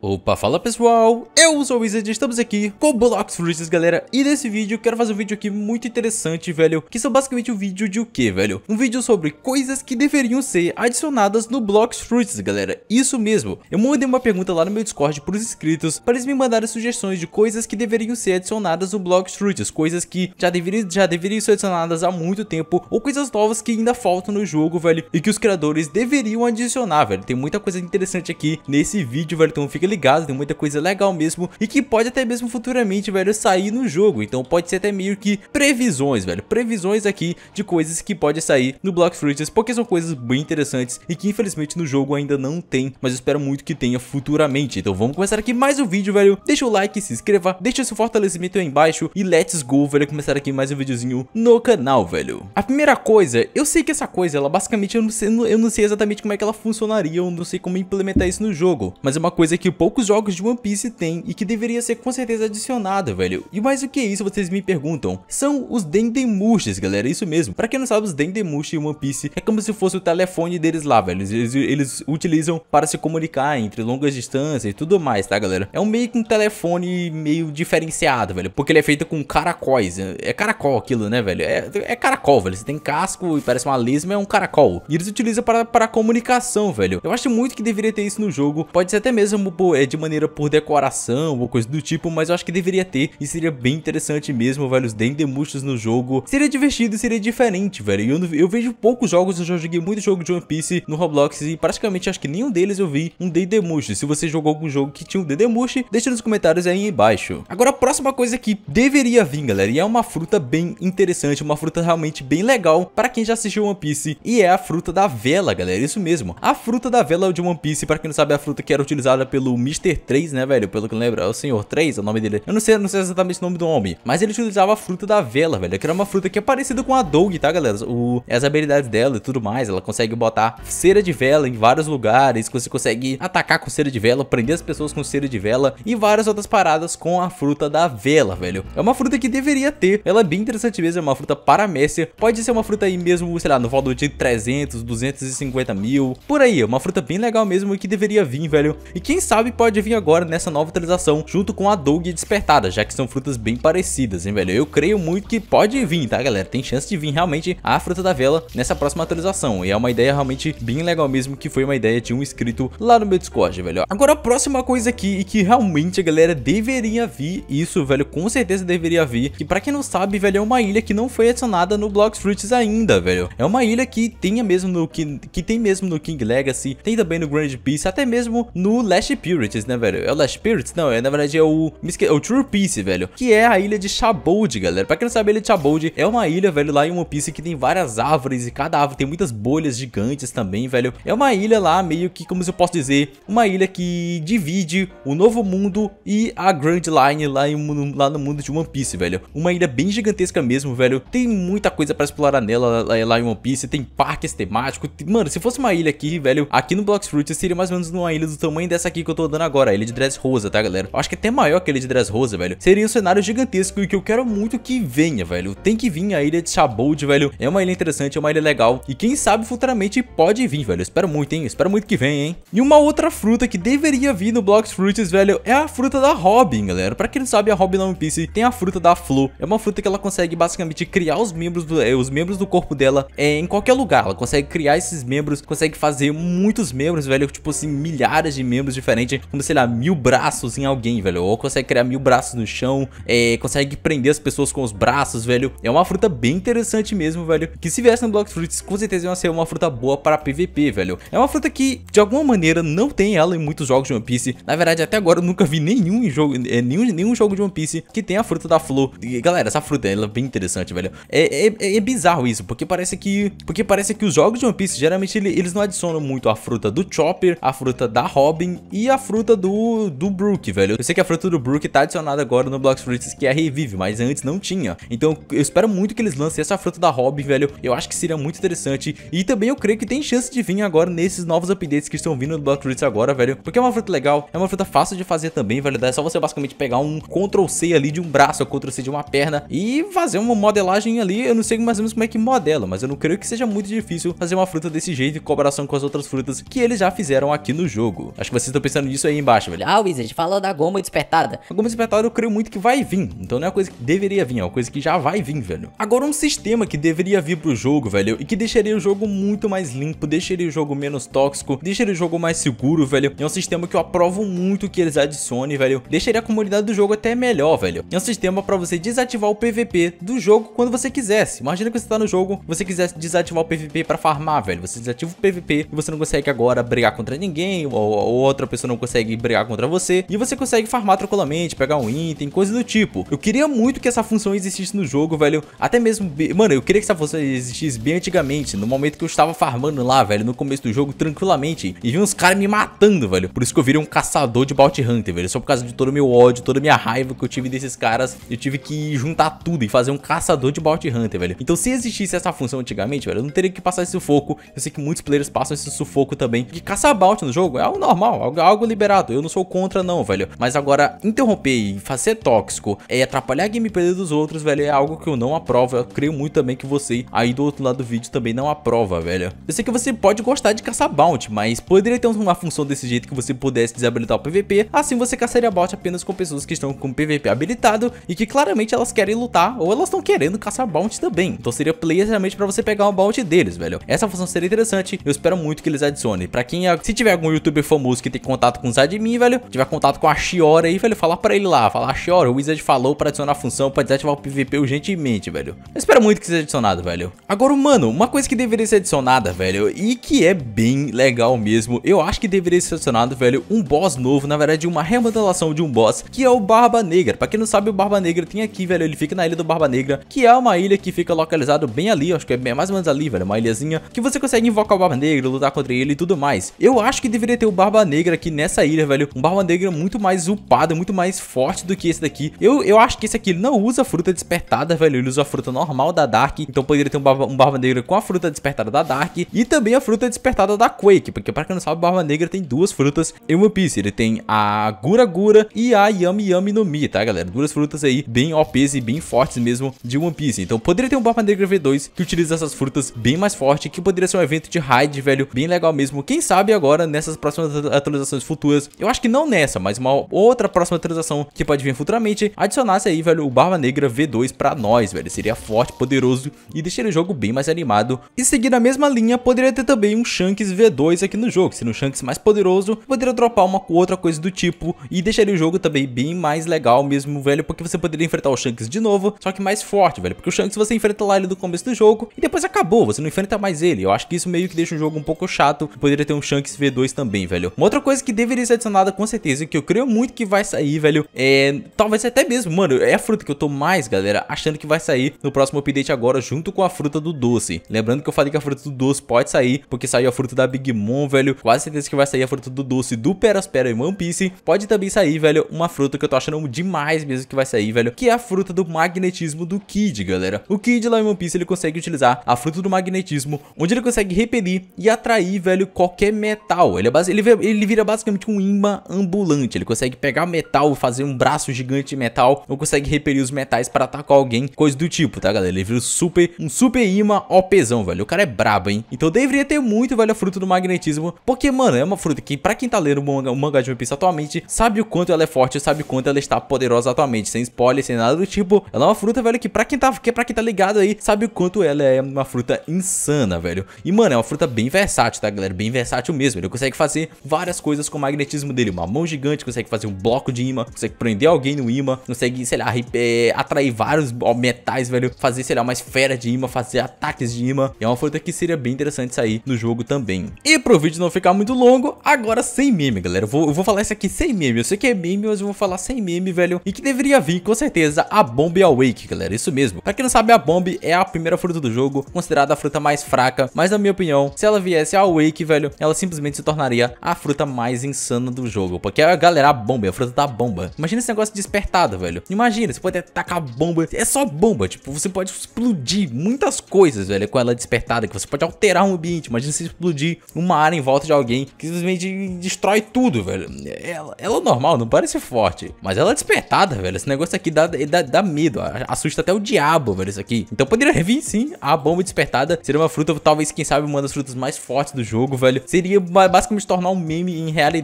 Opa, fala pessoal, eu sou o Wizard e estamos aqui com Blocks Fruits, galera E nesse vídeo, quero fazer um vídeo aqui muito interessante, velho Que são basicamente um vídeo de o que, velho? Um vídeo sobre coisas que deveriam ser adicionadas no Blocks Fruits, galera Isso mesmo, eu mandei uma pergunta lá no meu Discord para os inscritos Para eles me mandarem sugestões de coisas que deveriam ser adicionadas no Blocks Fruits Coisas que já deveriam, já deveriam ser adicionadas há muito tempo Ou coisas novas que ainda faltam no jogo, velho E que os criadores deveriam adicionar, velho Tem muita coisa interessante aqui nesse vídeo, velho, então fica ligados, tem muita coisa legal mesmo e que pode até mesmo futuramente, velho, sair no jogo. Então pode ser até meio que previsões, velho, previsões aqui de coisas que pode sair no Block Fruits, porque são coisas bem interessantes e que infelizmente no jogo ainda não tem, mas eu espero muito que tenha futuramente. Então vamos começar aqui mais um vídeo, velho. Deixa o like, se inscreva, deixa seu fortalecimento aí embaixo e let's go, velho, começar aqui mais um videozinho no canal, velho. A primeira coisa, eu sei que essa coisa, ela basicamente, eu não sei, eu não sei exatamente como é que ela funcionaria, eu não sei como implementar isso no jogo, mas é uma coisa que poucos jogos de One Piece tem e que deveria ser com certeza adicionada, velho. E mais o que é isso, vocês me perguntam? São os Dendemushes, galera, isso mesmo. Pra quem não sabe, os Dendemushes em One Piece é como se fosse o telefone deles lá, velho. Eles, eles utilizam para se comunicar entre longas distâncias e tudo mais, tá, galera? É um meio que um telefone meio diferenciado, velho, porque ele é feito com caracóis. É, é caracol aquilo, né, velho? É, é caracol, velho. Você tem casco e parece uma lesma, é um caracol. E eles utilizam para, para comunicação, velho. Eu acho muito que deveria ter isso no jogo. Pode ser até mesmo por é de maneira por decoração ou coisa do tipo, mas eu acho que deveria ter e seria bem interessante mesmo, velho, os Dendemushos no jogo. Seria divertido e seria diferente, velho. Eu, eu vejo poucos jogos, eu já joguei muito jogo de One Piece no Roblox e praticamente acho que nenhum deles eu vi um Dendemush. Se você jogou algum jogo que tinha um Dendemush, deixa nos comentários aí embaixo. Agora a próxima coisa que deveria vir, galera, e é uma fruta bem interessante, uma fruta realmente bem legal para quem já assistiu One Piece, e é a fruta da vela, galera, isso mesmo. A fruta da vela de One Piece, para quem não sabe, é a fruta que era utilizada pelo Mr. 3, né, velho? Pelo que eu lembro, é o Senhor 3, é o nome dele. Eu não sei, não sei exatamente o nome do homem, mas ele utilizava a fruta da vela, velho, que era uma fruta que é parecida com a Dog, tá, galera? O, as habilidades dela e tudo mais, ela consegue botar cera de vela em vários lugares, você consegue atacar com cera de vela, prender as pessoas com cera de vela e várias outras paradas com a fruta da vela, velho. É uma fruta que deveria ter, ela é bem interessante mesmo, é uma fruta paramécia, pode ser uma fruta aí mesmo, sei lá, no valor de 300, 250 mil, por aí, é uma fruta bem legal mesmo e que deveria vir, velho. E quem sabe sabe pode vir agora nessa nova atualização, junto com a Doug despertada, já que são frutas bem parecidas, hein, velho? Eu creio muito que pode vir, tá, galera? Tem chance de vir realmente a fruta da vela nessa próxima atualização, e é uma ideia realmente bem legal mesmo, que foi uma ideia de um inscrito lá no meu Discord, velho. Agora, a próxima coisa aqui, e que realmente a galera deveria vir, isso, velho, com certeza deveria vir, que pra quem não sabe, velho, é uma ilha que não foi adicionada no Blocks Fruits ainda, velho. É uma ilha que tenha mesmo no que, que tem mesmo no King Legacy, tem também no Grand Peace, até mesmo no Last Pure Spirits, né, velho? É o Last Spirits? Não, é, na verdade é o... É o True Peace, velho. Que é a ilha de Shabold, galera. Pra quem não sabe, a ilha de Shabold é uma ilha, velho, lá em One Piece que tem várias árvores e cada árvore tem muitas bolhas gigantes também, velho. É uma ilha lá meio que, como eu posso dizer, uma ilha que divide o Novo Mundo e a Grand Line lá, em, lá no mundo de One Piece, velho. Uma ilha bem gigantesca mesmo, velho. Tem muita coisa pra explorar nela lá em One Piece. Tem parques temáticos. Mano, se fosse uma ilha aqui, velho, aqui no Blocks Fruit seria mais ou menos uma ilha do tamanho dessa aqui que eu tô rodando agora, ele de dress rosa tá, galera? acho que é até maior que ele de rosa velho. Seria um cenário gigantesco e que eu quero muito que venha, velho. Tem que vir a ilha de Shabold, velho. É uma ilha interessante, é uma ilha legal. E quem sabe futuramente pode vir, velho. espero muito, hein? espero muito que venha, hein? E uma outra fruta que deveria vir no Blocks Fruits, velho, é a fruta da Robin, galera. Pra quem não sabe, a Robin One Piece tem a fruta da Flu. É uma fruta que ela consegue basicamente criar os membros do, é, os membros do corpo dela é, em qualquer lugar. Ela consegue criar esses membros, consegue fazer muitos membros, velho. Tipo assim, milhares de membros diferentes basicamente como, sei lá, mil braços em alguém, velho. Ou consegue criar mil braços no chão, é, consegue prender as pessoas com os braços, velho. É uma fruta bem interessante mesmo, velho. Que se viesse no block Fruits, com certeza ia ser uma fruta boa para PVP, velho. É uma fruta que, de alguma maneira, não tem ela em muitos jogos de One Piece. Na verdade, até agora eu nunca vi nenhum jogo, é, nenhum, nenhum jogo de One Piece que tem a fruta da flor. galera, essa fruta ela é bem interessante, velho. É, é, é, é bizarro isso, porque parece que. Porque parece que os jogos de One Piece, geralmente, eles não adicionam muito a fruta do Chopper, a fruta da Robin e a fruta do, do Brook, velho. Eu sei que a fruta do Brook tá adicionada agora no Blox Fruits, que é a Revive, mas antes não tinha. Então eu espero muito que eles lancem essa fruta da Hobby, velho. Eu acho que seria muito interessante. E também eu creio que tem chance de vir agora nesses novos updates que estão vindo no Blox Fruits agora, velho. Porque é uma fruta legal, é uma fruta fácil de fazer também, velho. É só você basicamente pegar um Ctrl-C ali de um braço, ou Ctrl-C de uma perna e fazer uma modelagem ali. Eu não sei mais ou menos como é que modela, mas eu não creio que seja muito difícil fazer uma fruta desse jeito em comparação com as outras frutas que eles já fizeram aqui no jogo. Acho que vocês estão pensando comentando disso aí embaixo, velho. Ah, Wizard, fala da goma despertada. A goma despertada eu creio muito que vai vir. Então não é uma coisa que deveria vir, é uma coisa que já vai vir, velho. Agora, um sistema que deveria vir pro jogo, velho, e que deixaria o jogo muito mais limpo, deixaria o jogo menos tóxico, deixaria o jogo mais seguro, velho. É um sistema que eu aprovo muito que eles adicionem, velho. Deixaria a comunidade do jogo até melhor, velho. É um sistema pra você desativar o PVP do jogo quando você quisesse. Imagina que você tá no jogo, você quisesse desativar o PVP pra farmar, velho. Você desativa o PVP e você não consegue agora brigar contra ninguém, ou, ou outra pessoa não consegue brigar contra você e você consegue farmar tranquilamente, pegar um item, coisa do tipo. Eu queria muito que essa função existisse no jogo, velho. Até mesmo, mano, eu queria que essa função existisse bem antigamente, no momento que eu estava farmando lá, velho, no começo do jogo tranquilamente e vi uns caras me matando, velho. Por isso que eu virei um caçador de bounty hunter, velho. Só por causa de todo o meu ódio, toda a minha raiva que eu tive desses caras, eu tive que juntar tudo e fazer um caçador de bounty hunter, velho. Então, se existisse essa função antigamente, velho, eu não teria que passar esse sufoco. Eu sei que muitos players passam esse sufoco também. Porque caçar bounty no jogo é algo normal, algo, algo liberado, eu não sou contra não, velho. Mas agora, interromper e fazer tóxico e é atrapalhar a gameplay dos outros, velho, é algo que eu não aprovo. Eu creio muito também que você aí do outro lado do vídeo também não aprova, velho. Eu sei que você pode gostar de caçar bounty, mas poderia ter uma função desse jeito que você pudesse desabilitar o PVP, assim você caçaria bounty apenas com pessoas que estão com PVP habilitado e que claramente elas querem lutar ou elas estão querendo caçar bounty também. Então seria player realmente para você pegar uma bounty deles, velho. Essa função seria interessante, eu espero muito que eles adicionem. Para quem é... se tiver algum youtuber famoso que tem contato contato com os admin, velho. Tiver contato com a Shiora aí, velho, falar pra ele lá. Falar, ah, Shiora, o Wizard falou pra adicionar a função pra desativar o PVP urgentemente, velho. Eu espero muito que seja adicionado, velho. Agora, mano, uma coisa que deveria ser adicionada, velho, e que é bem legal mesmo, eu acho que deveria ser adicionado, velho, um boss novo, na verdade, uma remodelação de um boss, que é o Barba Negra. Pra quem não sabe, o Barba Negra tem aqui, velho, ele fica na Ilha do Barba Negra, que é uma ilha que fica localizada bem ali, acho que é bem, mais ou menos ali, velho, uma ilhazinha, que você consegue invocar o Barba Negra, lutar contra ele e tudo mais. Eu acho que deveria ter o Barba Negra aqui nessa nessa ilha, velho, um Barba Negra muito mais upado, muito mais forte do que esse daqui. Eu, eu acho que esse aqui não usa fruta despertada, velho, ele usa a fruta normal da Dark, então poderia ter um Barba, um barba Negra com a fruta despertada da Dark e também a fruta despertada da Quake, porque pra quem não sabe, Barba Negra tem duas frutas em One Piece, ele tem a Gura Gura e a Yami Yami no Mi, tá, galera? Duas frutas aí bem OPs e bem fortes mesmo de One Piece, então poderia ter um Barba Negra V2 que utiliza essas frutas bem mais forte, que poderia ser um evento de raid, velho, bem legal mesmo. Quem sabe agora, nessas próximas atualizações futuras, futuras, eu acho que não nessa, mas uma outra próxima transação que pode vir futuramente, adicionasse aí, velho, o Barba Negra V2 pra nós, velho. Seria forte, poderoso e deixaria o jogo bem mais animado. E seguindo a mesma linha, poderia ter também um Shanks V2 aqui no jogo, sendo um Shanks mais poderoso, poderia dropar uma outra coisa do tipo e deixaria o jogo também bem mais legal mesmo, velho, porque você poderia enfrentar o Shanks de novo, só que mais forte, velho, porque o Shanks você enfrenta lá ele do começo do jogo e depois acabou, você não enfrenta mais ele. Eu acho que isso meio que deixa o jogo um pouco chato, poderia ter um Shanks V2 também, velho. Uma outra coisa que deve deveria ser adicionada com certeza, que eu creio muito que vai sair, velho. É, talvez até mesmo, mano, é a fruta que eu tô mais, galera, achando que vai sair no próximo update agora, junto com a fruta do doce. Lembrando que eu falei que a fruta do doce pode sair, porque saiu a fruta da Big Mom, velho. Quase certeza que vai sair a fruta do doce do Peraspera em One Piece. Pode também sair, velho, uma fruta que eu tô achando demais mesmo que vai sair, velho, que é a fruta do magnetismo do Kid, galera. O Kid lá em One Piece, ele consegue utilizar a fruta do magnetismo, onde ele consegue repelir e atrair, velho, qualquer metal. Ele, é base... ele, ele vira basicamente basicamente um imã ambulante. Ele consegue pegar metal, fazer um braço gigante de metal, ou consegue repelir os metais para atacar alguém, coisa do tipo, tá, galera? Ele vira super, um super imã OPzão, velho. O cara é brabo, hein? Então deveria ter muito, velho, a fruta do magnetismo, porque, mano, é uma fruta que, pra quem tá lendo o manga, o manga de One Piece atualmente, sabe o quanto ela é forte, sabe o quanto ela está poderosa atualmente, sem spoiler, sem nada do tipo. Ela é uma fruta, velho, que pra quem tá, que pra quem tá ligado aí, sabe o quanto ela é uma fruta insana, velho. E, mano, é uma fruta bem versátil, tá, galera? Bem versátil mesmo. Ele consegue fazer várias coisas com com o magnetismo dele. Uma mão gigante, consegue fazer um bloco de imã, consegue prender alguém no imã, consegue, sei lá, é, atrair vários metais, velho. Fazer, sei lá, uma esfera de imã, fazer ataques de imã. E é uma fruta que seria bem interessante sair no jogo também. E pro vídeo não ficar muito longo, agora sem meme, galera. Eu vou, eu vou falar isso aqui sem meme. Eu sei que é meme, mas eu vou falar sem meme, velho. E que deveria vir, com certeza, a Bomb Awake, galera. Isso mesmo. Pra quem não sabe, a Bomb é a primeira fruta do jogo, considerada a fruta mais fraca. Mas na minha opinião, se ela viesse a Awake, velho, ela simplesmente se tornaria a fruta mais insana do jogo. Porque a galera a bomba, a fruta da bomba. Imagina esse negócio despertado, velho. Imagina, você pode atacar bomba. É só bomba, tipo, você pode explodir muitas coisas, velho, com ela despertada. Que você pode alterar um ambiente. Imagina se explodir uma área em volta de alguém que simplesmente destrói tudo, velho. É, ela, ela é normal, não parece forte. Mas ela é despertada, velho. Esse negócio aqui dá, dá, dá medo. Assusta até o diabo, velho, isso aqui. Então poderia vir sim a bomba despertada. Seria uma fruta, talvez, quem sabe, uma das frutas mais fortes do jogo, velho. Seria basicamente tornar um meme em realidade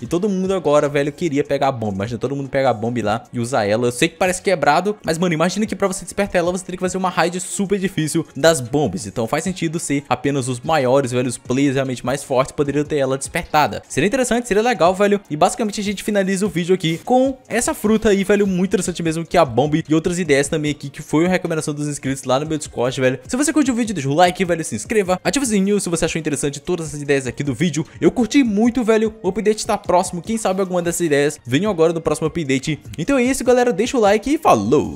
e todo mundo agora, velho, queria pegar a bomba. Imagina todo mundo pegar a bomba lá e usar ela. Eu sei que parece quebrado, mas, mano, imagina que pra você despertar ela, você teria que fazer uma raid super difícil das bombas. Então faz sentido ser apenas os maiores, velho, os players realmente mais fortes poderiam ter ela despertada. Seria interessante, seria legal, velho. E basicamente a gente finaliza o vídeo aqui com essa fruta aí, velho, muito interessante mesmo, que é a bomba e outras ideias também aqui, que foi uma recomendação dos inscritos lá no meu Discord, velho. Se você curtiu o vídeo, deixa o like, velho, se inscreva, ativa o sininho se você achou interessante todas as ideias aqui do vídeo. Eu curti muito, velho, o update está próximo, quem sabe alguma dessas ideias venham agora no próximo update. Então é isso, galera. Deixa o like e falou!